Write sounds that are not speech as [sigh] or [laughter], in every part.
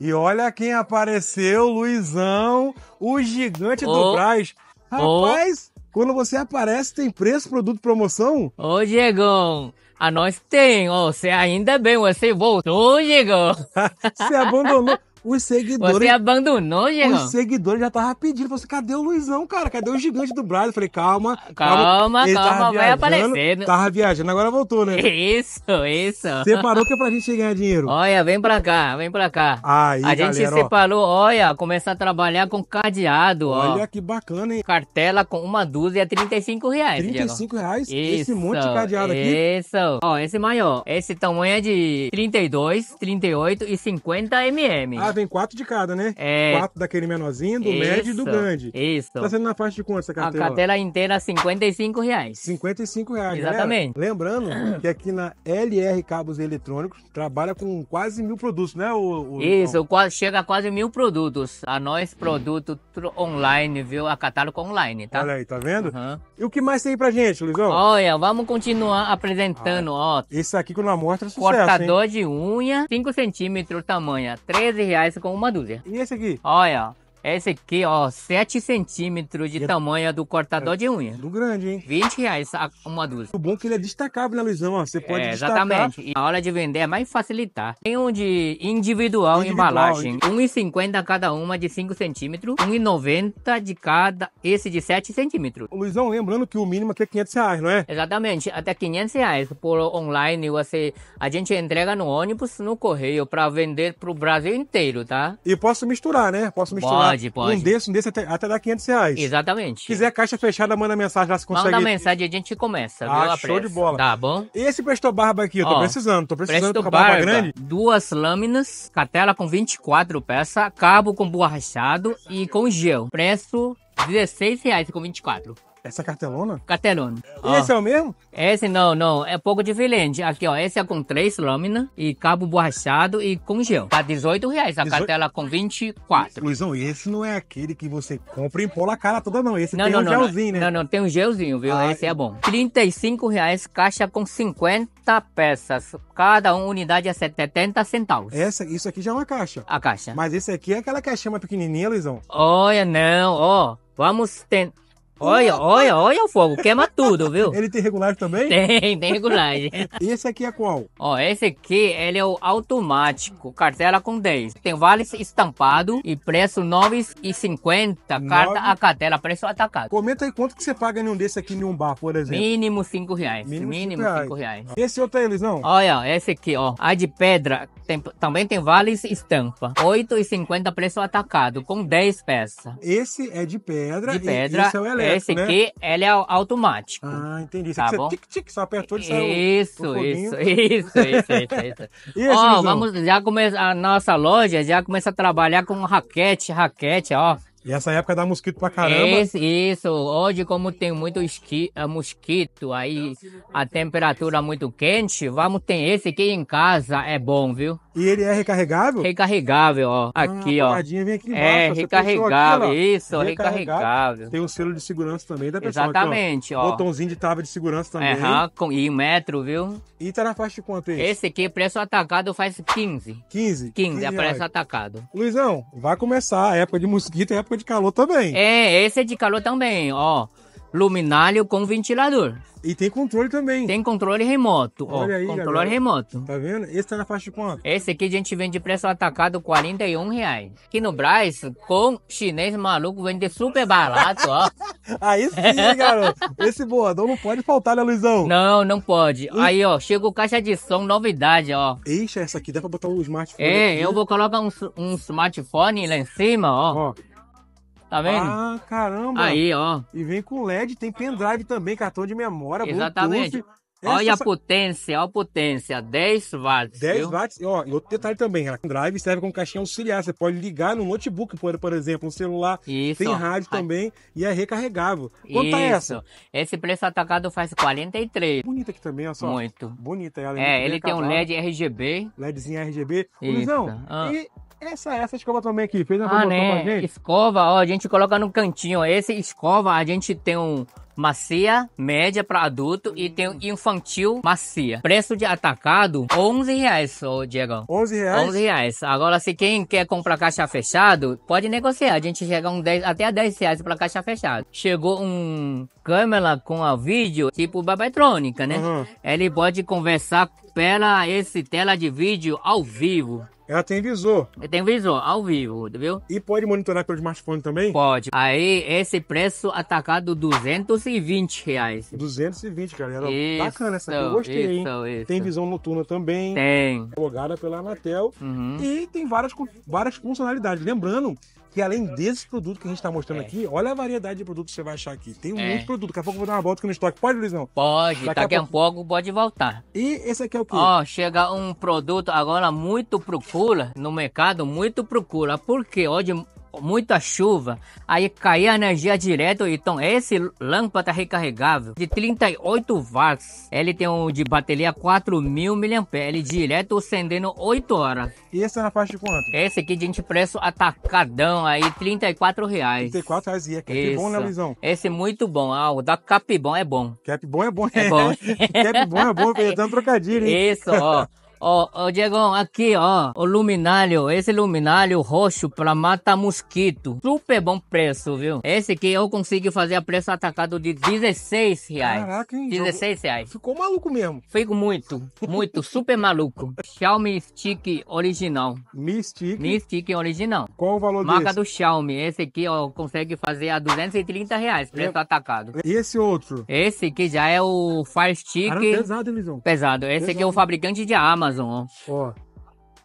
E olha quem apareceu, Luizão, o gigante oh. do Braz. Rapaz, oh. quando você aparece, tem preço, produto, promoção? Ô, oh, Diegão, a nós tem. Você ainda bem, você voltou, Diegão. [laughs] você abandonou. Os seguidores. Você abandonou, Diego? Os seguidores já estavam pedindo. Falei, assim, cadê o Luizão, cara? Cadê o gigante do Brasil? Eu falei, calma. Calma, calma, calma vai aparecendo. Tava viajando, agora voltou, né? Isso, isso. Separou que é pra gente ganhar dinheiro. Olha, vem pra cá, vem pra cá. Aí, a galera, gente separou, ó. olha, começar a trabalhar com cadeado, olha, ó. Olha que bacana, hein? Cartela com uma dúzia é 35 reais. 35 Diego. reais? Isso, esse monte de cadeado aqui. Isso. Ó, esse maior. Esse tamanho é de 32, 38 e 50 mm. Ah, vem quatro de cada, né? É. Quatro daquele menorzinho, do isso, médio e do grande. Isso. Tá sendo na faixa de quanto essa cartela? A cartela inteira, 55 reais. 55 reais, Exatamente. Galera, lembrando [clears throat] que aqui na LR Cabos Eletrônicos trabalha com quase mil produtos, né? O, o isso, chega a quase mil produtos. A nós, produto online, viu? A catálogo online, tá? Olha aí, tá vendo? Uhum. E o que mais tem pra gente, Luizão? Olha, vamos continuar apresentando, ah, ó. Esse aqui que não mostra tá sucesso, Cortador hein? de unha, 5 centímetros tamanho, 13 reais ಗಾಯಸ್ ಕೊಂಬ ದೂಜೆ ಏಸಕಿ ಆಯಾ Esse aqui, ó, 7 centímetros de é... tamanho é do cortador é... de unha. Do grande, hein? 20 reais uma dúzia. O bom é que ele é destacável, né, Luizão? você é, pode é, destacar. Exatamente. E na hora de vender é mais facilitar. Tem um de individual, individual embalagem. Individual. 1,50 cada uma de 5 centímetros. 1,90 de cada, esse de 7 centímetros. Luizão, lembrando que o mínimo aqui é 500 reais, não é? Exatamente, até 500 reais por online. Você, a gente entrega no ônibus, no correio, para vender pro Brasil inteiro, tá? E posso misturar, né? Posso misturar. Pode, pode. Um desse, um desse até, até dá 500 reais. Exatamente. Se quiser caixa fechada, manda mensagem lá se consegue. Manda mensagem e a gente começa, ah, viu? show de bola. Tá bom? Esse Presto Barba aqui, eu tô Ó, precisando, tô precisando de barba, barba grande. Duas lâminas, catela com 24 peças, cabo com borrachado e com gel. Preço R$16,24. Essa é cartelona? Cartelona. Ó. Esse é o mesmo? Esse não, não. É pouco diferente. Aqui, ó. Esse é com três lâminas e cabo borrachado e com gel. Tá 18 reais. A Dezo... cartela com 24. Luizão, esse não é aquele que você compra e empola a cara toda, não. Esse não, tem não, um não, gelzinho, né? Não, não. Tem um gelzinho, viu? Ah, esse é bom. 35 reais, caixa com 50 peças. Cada uma unidade é 70 centavos. Essa, isso aqui já é uma caixa. A caixa. Mas esse aqui é aquela caixinha mais pequenininha, Luizão? Olha, não. Ó, vamos tentar. Olha, olha, olha o fogo, queima tudo, viu? Ele tem regulagem também? Tem, tem regulagem. [laughs] esse aqui é qual? Ó, esse aqui, ele é o automático, cartela com 10. Tem vale estampado e preço 9,50, carta a cartela, preço atacado. Comenta aí quanto que você paga em um desse aqui em um bar, por exemplo. Mínimo 5 reais. Mínimo, 5 reais. reais. Esse outro aí, Luizão? Olha, esse aqui, ó. A de pedra tem, também tem vales estampa. 8,50 preço atacado, com 10 peças. Esse é de pedra de pedra, esse é o elétrico esse né? aqui, ele é automático. Ah, entendi. tá bom? você tic-tic, só apertou e saiu. Isso, isso, isso, isso, isso, isso. [laughs] ó, vamos, já começa, a nossa loja já começa a trabalhar com raquete, raquete, ó. E essa época dá mosquito pra caramba. Esse, isso, hoje como tem muito esqui, eh, mosquito, aí a temperatura muito quente, vamos ter esse aqui em casa, é bom, viu? E ele é recarregável? Recarregável, ó. Ah, aqui, ah, ó. vem aqui é, embaixo. É, recarregável. Aqui, isso, recarregável. Tem um selo de segurança também da pessoa. Exatamente, aqui, ó. ó. Botãozinho de trava de segurança também. Aham, uhum, e metro, viu? E tá na faixa de quanto aí? É esse aqui, é preço atacado, faz 15. 15? 15, 15 é preço atacado. Luizão, vai começar a época de mosquito e época de calor também. É, esse é de calor também, ó luminário com ventilador. E tem controle também. Tem controle remoto. Olha ó, aí, controle galera. remoto. Tá vendo? Esse tá na faixa de quanto? Esse aqui a gente vende preço atacado 41 reais. Aqui no Braz, com chinês maluco, vende super barato, ó. [laughs] aí sim, garoto. Esse boador não pode faltar, né, Luizão? Não, não pode. E... Aí, ó, chega o caixa de som, novidade, ó. Eixa, essa aqui dá pra botar o um smartphone. É, aqui. eu vou colocar um, um smartphone lá em cima, ó. ó. Tá vendo? Ah, caramba. Aí, ó. E vem com LED, tem pendrive também, cartão de memória, Exatamente. Bluetooth. Olha a potência, olha a potência, 10 watts. 10 viu? watts, ó, e outro detalhe também, a drive serve como caixinha auxiliar, você pode ligar no notebook, por, por exemplo, no celular, Isso, tem rádio também e é recarregável. Quanto tá Isso. essa? Esse preço atacado faz 43. Bonita aqui também, olha só. Muito. Bonita ela. É, é ele tem um LED RGB. LEDzinho RGB. Isso. Luizão, ah. e essa, essa escova também aqui, fez né, uma ah, né? Escova, ó, a gente coloca no cantinho. Ó. Esse escova, a gente tem um macia, média para adulto e tem infantil macia. Preço de atacado, 11 reais, ô Diego. 11 reais? 11 reais. Agora, se quem quer comprar caixa fechado, pode negociar. A gente chega um 10, até 10 reais para caixa fechada. Chegou um câmera com a vídeo, tipo babetrônica, né? Uhum. Ele pode conversar pela esse tela de vídeo ao vivo. Ela tem visor. Ela tem visor, ao vivo, viu? E pode monitorar pelo smartphone também? Pode. Aí, esse preço atacado, 220 reais. 220, cara. isso, bacana essa aqui, eu gostei, isso, hein? Isso. Tem visão noturna também. Tem. Logada pela Anatel. Uhum. E tem várias, várias funcionalidades. Lembrando que além desse produto que a gente está mostrando é. aqui, olha a variedade de produtos que você vai achar aqui. Tem um é. monte de produto. Daqui a pouco eu vou dar uma volta aqui no estoque. Pode, Luizão? Pode. Daqui, daqui a, a pouco. pouco pode voltar. E esse aqui é o quê? Ó, chega um produto agora muito procura no mercado, muito procura. Por quê? Hoje muita chuva, aí caía energia direto. Então, esse lâmpada recarregável de 38 watts, ele tem um de bateria 4000 mAh, ele direto acendendo 8 horas. E esse é na faixa de quanto? Esse aqui, gente, preço atacadão aí, 34 reais. 34 reais e é bom, né, Luizão? Esse é muito bom. Ah, o da Capibon é bom. Capibon bom é bom. É bom. [laughs] cap é bom, dando trocadilho, hein? Isso, ó. Ó, ó, Diego, aqui, ó. O luminário, esse luminário roxo pra matar mosquito. Super bom preço, viu? Esse aqui eu consegui fazer a preço atacado de 16 reais. Caraca, hein? 16 reais. Ficou maluco mesmo. Fico muito, muito, super maluco. Xiaomi Stick original. Mi Stick? Mi Stick original. Qual o valor Marca desse? Marca do Xiaomi. Esse aqui, ó, consegue fazer a 230 reais, preço é. atacado. E esse outro? Esse aqui já é o Fire Stick. Caramba, pesado, hein, Pesado. Esse pesado. aqui é o fabricante de Amazon. 是吗？哦。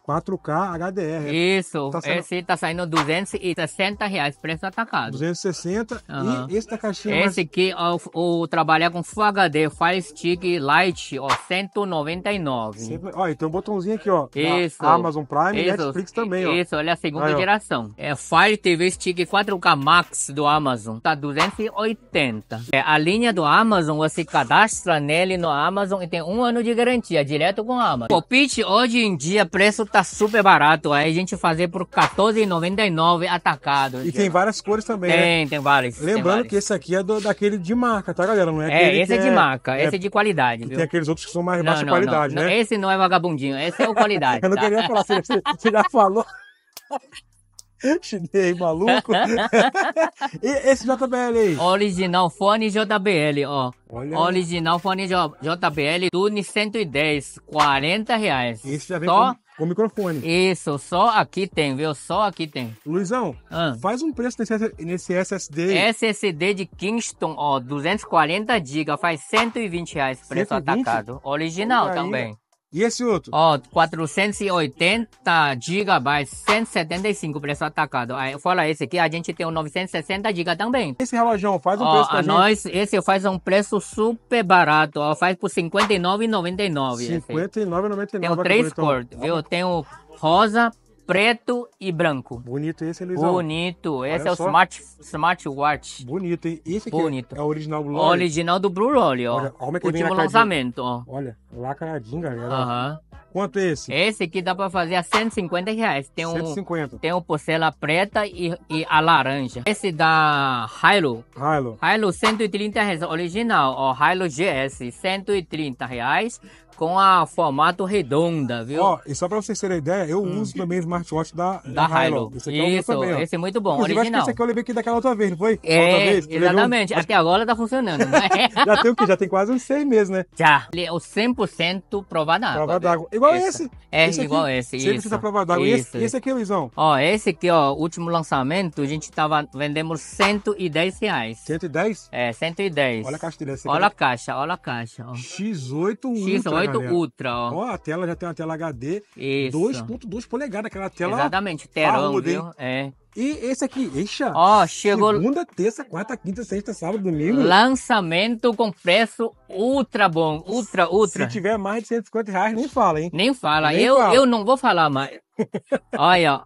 4K HDR. Isso, tá saindo... esse tá saindo 260 reais, preço atacado. 260 uhum. e esse da caixinha... Esse aqui, o, o trabalhar com Full HD, Fire Stick Lite, ó, 199. Sempre... Ó, e tem um botãozinho aqui, ó, isso, Amazon Prime isso, e Netflix também, isso, ó. Isso, olha a segunda Aí, geração. É Fire TV Stick 4K Max do Amazon, tá 280. É, a linha do Amazon, você cadastra nele no Amazon e tem um ano de garantia, direto com a Amazon. O Pitch, hoje em dia, preço tá super barato. Aí é, a gente fazer por R$14,99 atacado. E tem várias cores também. Tem, né? tem várias. Lembrando tem várias. que esse aqui é do, daquele de marca, tá, galera? Não é, é esse é de é- marca, é, esse é de qualidade. Viu? Tem aqueles outros que são mais não, baixa não, qualidade, não, né? Esse não é vagabundinho, esse é o qualidade. [laughs] Eu não tá? queria falar, você, você já falou. [laughs] Chinês maluco. [laughs] e esse JBL aí? Original fone JBL, ó. Olha. Original fone JBL Tune 110, 40 reais. Isso já vem Só... com o microfone. Isso, só aqui tem, viu? Só aqui tem. Luizão, ah. faz um preço nesse, nesse SSD. SSD de Kingston, ó, 240 GB, faz 120 reais preço 120? atacado. Original também. E esse outro? Ó, oh, 480 GB, 175 preço atacado. Aí, fora esse aqui, a gente tem o um 960 GB também. Esse relógio faz um oh, preço pra a gente? Nós, esse faz um preço super barato, ó, faz por R$59,99. 59,99. Tem três então. cores, viu? Tem o rosa, preto e branco. Bonito esse, Luizão. Bonito. Esse é o smart, smartwatch. Bonito, hein? Esse aqui é Bonito. é original Blue Original do Blue Lolly, ó. Olha, como é que Último vem lançamento, ó. Olha, lacradinho, galera. Aham. Uh -huh. Quanto é esse? Esse aqui dá pra fazer a 150 reais. Tem 150. Um, tem um porcela preta e, e a laranja. Esse da Hilo. Hilo. Hilo, 130 reais. Original, ó. Hilo GS, 130 reais com a formato redonda, viu? Ó, e só pra vocês terem ideia, eu hum. uso também o smartwatch da, da Hilo. Esse aqui Isso, é o também, esse é muito bom, Inclusive, original. Acho que esse aqui eu levei aqui daquela outra vez, não foi? É, vez, exatamente. Até agora tá funcionando, né? [laughs] já tem o quê? Já tem quase uns seis meses, né? Já. É O 100% prova d'água. Prova d'água. Igual isso. esse. É, esse igual esse. Você precisa prova d'água. E esse, esse aqui, Luizão? Ó, esse aqui, ó, último lançamento, a gente tava, vendemos 110 reais. 110? É, 110. Olha a caixa dele. Olha a caixa, olha a caixa. Ó. X8 Ultra. X8 Ultra, ó. Ó, a tela já tem uma tela HD. Isso. 2.2 polegadas, aquela tela. Exatamente, terão, viu? É. E esse aqui, eixa. Ó, chegou. Segunda, terça, quarta, quinta, sexta, sábado, domingo. Lançamento com preço ultra bom. Ultra, ultra. Se tiver mais de 150 reais, nem fala, hein? Nem fala. Nem eu, fala. eu não vou falar mais. [laughs] Olha,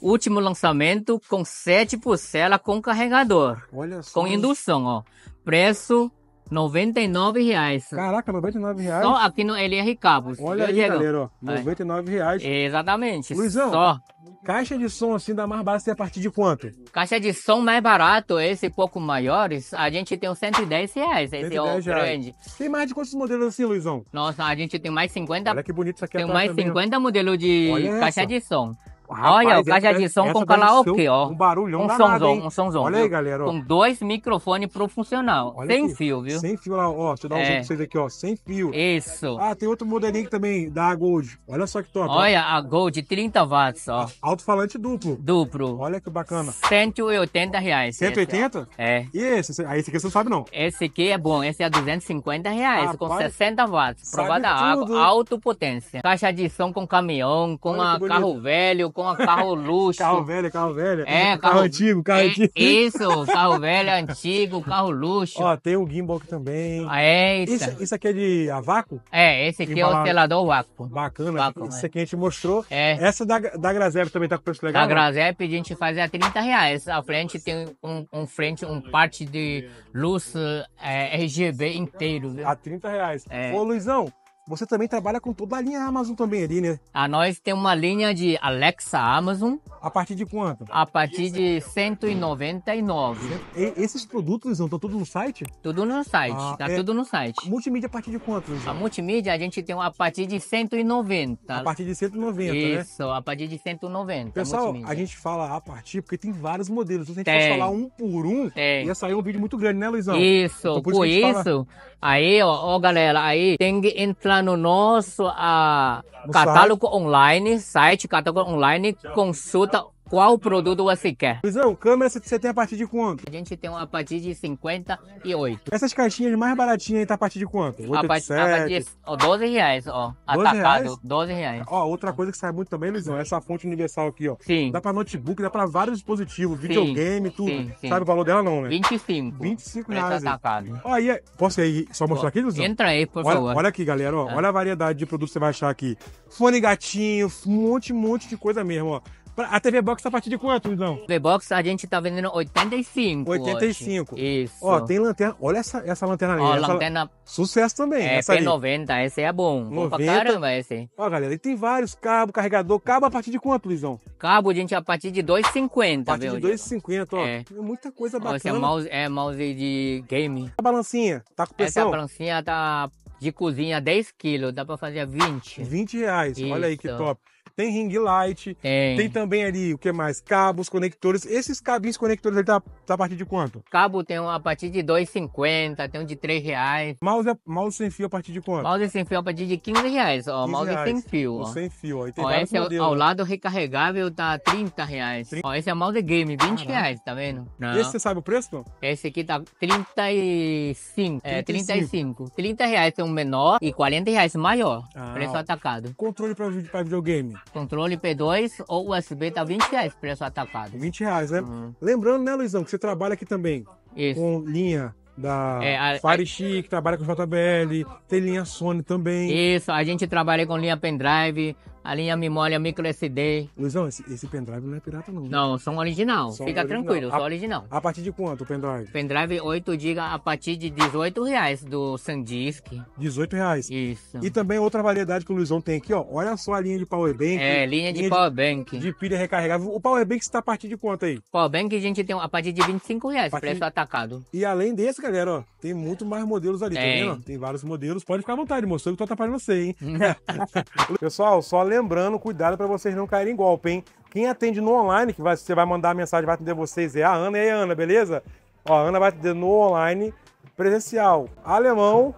último lançamento com 7 pulselas com carregador. Olha só. Com indução, ó. Preço 99 reais. Caraca, 99 reais. Só aqui no LR Cabos. Olha aí, Diego. galera, ó. 99 é. reais. Exatamente. Luizão, Só. caixa de som assim da mais básica é a partir de quanto? Caixa de som mais barato, esse pouco maiores, a gente tem uns 110 reais. Esse 110 é o grande. Tem mais de quantos modelos assim, Luizão? Nossa, a gente tem mais 50. Olha que bonito isso aqui. Tem mais 50 modelos de Olha caixa de som. Rapaz, Olha, o caixa de som com karaokê, ó. Um barulhão um danado, somzão, hein? Um somzão. Olha aí, galera, ó. Com dois microfones pro funcional. Olha sem aqui. fio, viu? Sem fio lá, ó. Deixa eu dar um é. pra vocês aqui, ó. Sem fio. Isso. Ah, tem outro modelinho também, da Gold. Olha só que top. Olha, ó. a Gold, 30 watts, ó. Ah, alto-falante duplo. Duplo. Olha que bacana. 180 reais. 180? Esse, é. E esse? Aí ah, esse aqui você não sabe, não. Esse aqui é bom. Esse é 250 reais, com 60 watts. Prova da água, alto potência. Caixa de som com caminhão, com Olha, carro velho, com carro [laughs] luxo. carro velho, carro velho. É, carro, carro antigo, carro é, antigo. Isso, carro velho, antigo, carro luxo. Ó, tem o gimbal aqui também. Ah, é, isso. isso aqui é de a vácuo? É, esse aqui Embalado. é o selador vácuo. Bacana. Vácuo, esse né? aqui a gente mostrou. É. Essa da, da Grazep também tá com preço legal? Da Grazep a gente faz a 30 reais. A frente tem um, um frente, um parte de luz é, RGB inteiro. Viu? A 30 reais. É. Ô, Luizão, você também trabalha com toda a linha Amazon também ali, né? A nós tem uma linha de Alexa Amazon. A partir de quanto? A partir de 199. E, esses produtos Luizão, então, estão tudo no site? Tudo no site, ah, tá é... tudo no site. Multimídia a partir de quanto? Luizão? A multimídia a gente tem a partir de 190. A partir de 190, Isso, né? Isso, a partir de 190. Pessoal, a, a, gente fala a partir porque tem vários modelos. se a gente tem. fosse falar um por um, tem. ia sair um vídeo muito grande, né, Luizão? Isso, então, por, por isso, isso fala... aí, ó, ó, galera, aí tem que entrar lá no nosso ah, catálogo online, site catálogo online, consulta qual produto você quer? Luizão, câmera você tem a partir de quanto? A gente tem uma a partir de 58. Essas caixinhas mais baratinhas aí tá a partir de quanto? 8, a, partir, a partir de ó, 12 reais, ó. 12 atacado, reais? 12 reais. Ó, outra coisa que sai muito também, Luizão, é essa fonte universal aqui, ó. Sim. Dá pra notebook, dá pra vários dispositivos, videogame, tudo. Sim, sim. Sabe o valor dela não, né? 25. 25 reais. Preço atacado. Ó, aí, é, posso aí só mostrar aqui, Luizão? Entra aí, por olha, favor. Olha aqui, galera, ó. É. Olha a variedade de produtos que você vai achar aqui. Fone gatinho, um monte, um monte de coisa mesmo, ó. A TV Box tá a partir de quanto, Lidão? TV Box a gente tá vendendo 85. 85. Hoje. Isso. Ó, tem lanterna. Olha essa, essa lanterna ali. Ó, essa lanterna. Sucesso também. É, essa P90, ali. esse é bom. 90. Bom pra caramba, esse. Ó, galera, e tem vários cabos, carregador. Cabo a partir de quanto, Luizão? Cabo, a gente, a partir de 2,50, A partir viu, de 2,50, ó. É. Muita coisa bacana. esse é mouse, é mouse de game. A balancinha, tá com pressão? Essa balancinha tá de cozinha 10 quilos, dá pra fazer 20. 20 reais, Isso. olha aí que top tem ring light, tem, tem também ali o que mais? Cabos, conectores. Esses cabinhos conectores ele tá, tá a partir de quanto? Cabo tem um a partir de 2,50, tem um de 3 reais. Mouse, é, mouse sem fio a partir de quanto? Mouse sem fio a partir de 15 reais, ó. 15 mouse reais. sem fio, ó. sem fio, ó. E tem ó, esse é, modelos, ao né? lado recarregável tá 30 reais. 30... Ó, esse é mouse game, 20 Caraca. reais, tá vendo? Não. Esse você sabe o preço? Esse aqui tá 35. É, 35. 30 reais é um menor e 40 reais maior. Ah, preço atacado. Controle pra, pra videogame? Controle P2 ou USB tá 20 reais, preço atacado. 20 reais, né? Uhum. Lembrando, né, Luizão, que você trabalha aqui também Isso. com linha da é, a, Fire que trabalha com JBL, tem linha Sony também. Isso, a gente trabalha com linha pendrive, a linha memória micro SD. Luizão, esse, esse pendrive não é pirata não. Né? Não, são original. Fica original. tranquilo, a, só original. A partir de quanto o pendrive? Pendrive 8 GB a partir de 18 reais do SanDisk. 18 reais? Isso. E também outra variedade que o Luizão tem aqui, ó. Olha só a linha de powerbank. É, linha de linha powerbank. De, de, pilha recarregável. O powerbank está a partir de quanto aí? Powerbank a gente tem a partir de 25 reais, preço de... atacado. E além desse, galera, ó, tem muito mais modelos ali, tá tem. tá vendo? Tem vários modelos. Pode ficar à vontade, mostrou que eu tô atrapalhando você, hein? [laughs] [laughs] Pessoal, só lembra lembrando, cuidado para vocês não caírem em golpe, hein? Quem atende no online, que vai, você vai mandar a mensagem, vai atender vocês, é a Ana. E aí, Ana, beleza? Ó, a Ana vai atender no online, presencial. Alemão.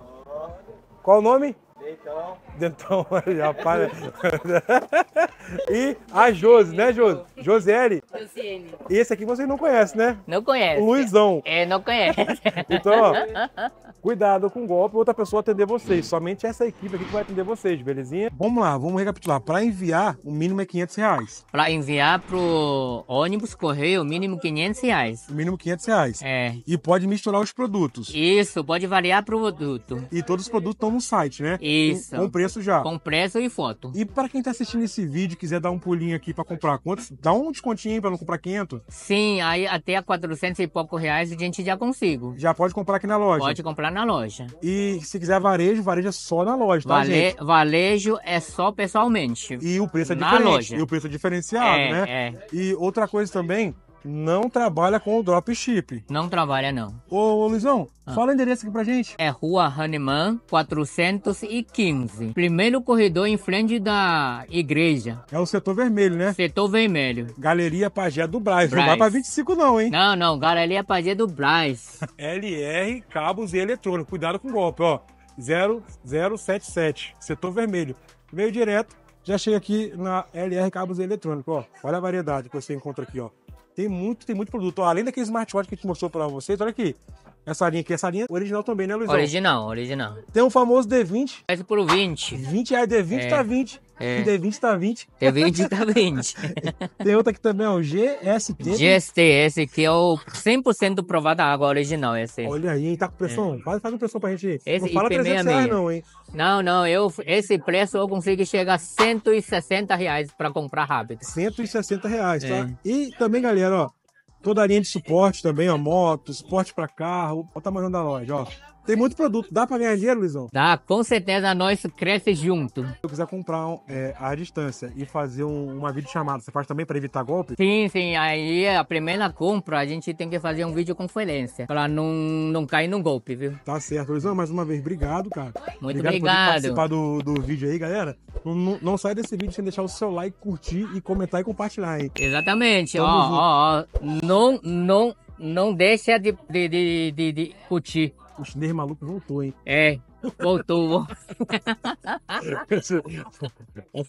Qual o nome? Então. Dentão. Dentão, [laughs] rapaz. e a Josi, né, Josi? Josiele. Josiene. Esse aqui vocês não conhecem, né? Não conhece. Luizão. É, não conhece. [laughs] então, ó, cuidado com o golpe, outra pessoa atender vocês. Somente essa equipe aqui que vai atender vocês, belezinha? Vamos lá, vamos recapitular. Para enviar, o mínimo é 500 reais. Para enviar pro ônibus, correio, o mínimo 500 reais. O mínimo 500 reais. É. E pode misturar os produtos. Isso, pode variar pro produto. E todos os produtos estão no site, né? Isso. Isso. Com preço já. Com preço e foto. E para quem tá assistindo esse vídeo e quiser dar um pulinho aqui para comprar, quantos, dá um descontinho aí pra não comprar 500? Sim, aí até a 400 e pouco reais a gente já consigo. Já pode comprar aqui na loja? Pode comprar na loja. E se quiser varejo, varejo é só na loja, tá, Vale... gente? Varejo é só pessoalmente. E o preço é na diferente. Na loja. E o preço é diferenciado, é, né? É. E outra coisa também, não trabalha com o dropship. Não trabalha, não. Ô, ô Luizão, ah. fala o endereço aqui pra gente. É Rua Hahnemann 415. Primeiro corredor em frente da igreja. É o setor vermelho, né? Setor vermelho. Galeria Pajé do Braz. Braz. Não vai pra 25 não, hein? Não, não. Galeria Pajé do Braz. LR, [laughs] cabos e eletrônico. Cuidado com o golpe, ó. 0077, setor vermelho. Veio direto, já chega aqui na LR Cabos Eletrônico, ó. Olha a variedade que você encontra aqui, ó. Tem muito, tem muito produto. Além daquele smartwatch que a gente mostrou para vocês, olha aqui. Essa linha aqui, essa linha original também, né, Luizão? Original, original. Tem o um famoso D20. Faz por 20. 20 reais, D20 é. tá 20. É. [laughs] D20 tá 20. D20 tá 20. [laughs] Tem outra aqui também, o GST. GST, esse aqui é o 100% provado água original. Esse. Olha aí, hein? Tá com pressão? É. Faz, faz com pressão pra gente. Esse não fala 300 reais não, hein? Não, não. Eu, esse preço eu consigo chegar a 160 reais pra comprar rápido. 160 reais, tá? É. E também, galera, ó. Toda a linha de suporte também, ó, moto, suporte para carro, olha o tamanho da loja, ó. Tem muito produto. Dá pra ganhar dinheiro, Luizão? Dá, com certeza nós cresce junto. Se eu quiser comprar é, à distância e fazer um, uma videochamada, você faz também pra evitar golpe? Sim, sim. Aí a primeira compra a gente tem que fazer um videoconferência pra não, não cair num golpe, viu? Tá certo. Luizão, mais uma vez, obrigado, cara. Muito obrigado. obrigado. participar do, do vídeo aí, galera. Não, não sai desse vídeo sem deixar o seu like, curtir e comentar e compartilhar, hein? Exatamente. Ó, ó, ó, Não, não, não deixa de, de, de, de, de curtir. O chinês maluco voltou, hein? É, voltou. [laughs]